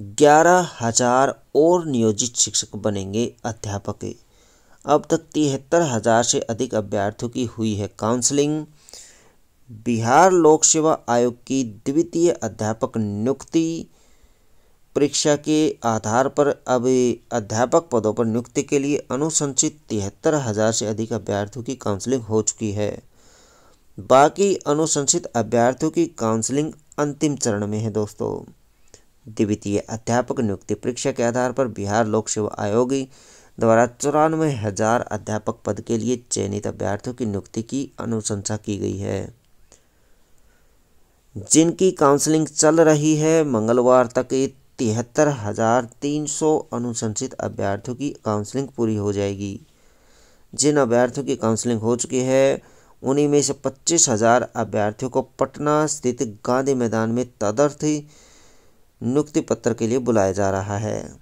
ग्यारह हजार और नियोजित शिक्षक बनेंगे अध्यापक अब तक तिहत्तर हजार से अधिक अभ्यर्थियों की हुई है काउंसलिंग बिहार लोक सेवा आयोग की द्वितीय अध्यापक नियुक्ति परीक्षा के आधार पर अब अध्यापक पदों पर नियुक्ति के लिए अनुशंसित तिहत्तर हजार से अधिक अभ्यर्थियों की काउंसलिंग हो चुकी है बाकी अनुशंसित अभ्यर्थियों की काउंसलिंग अंतिम चरण में है दोस्तों द्वितीय अध्यापक नियुक्ति परीक्षा के आधार पर बिहार लोक सेवा आयोग द्वारा चौरानवे हजार अध्यापक पद के लिए चयनित अभ्यर्थियों की नियुक्ति की अनुशंसा की गई है जिनकी काउंसलिंग चल रही है मंगलवार तक तिहत्तर हजार तीन सौ अनुशंसित अभ्यर्थियों की काउंसलिंग पूरी हो जाएगी जिन अभ्यर्थियों की काउंसलिंग हो चुकी है उन्हीं में से पच्चीस हजार अभ्यर्थियों को पटना स्थित गांधी मैदान में तदर्थ नियुक्ति पत्र के लिए बुलाया जा रहा है।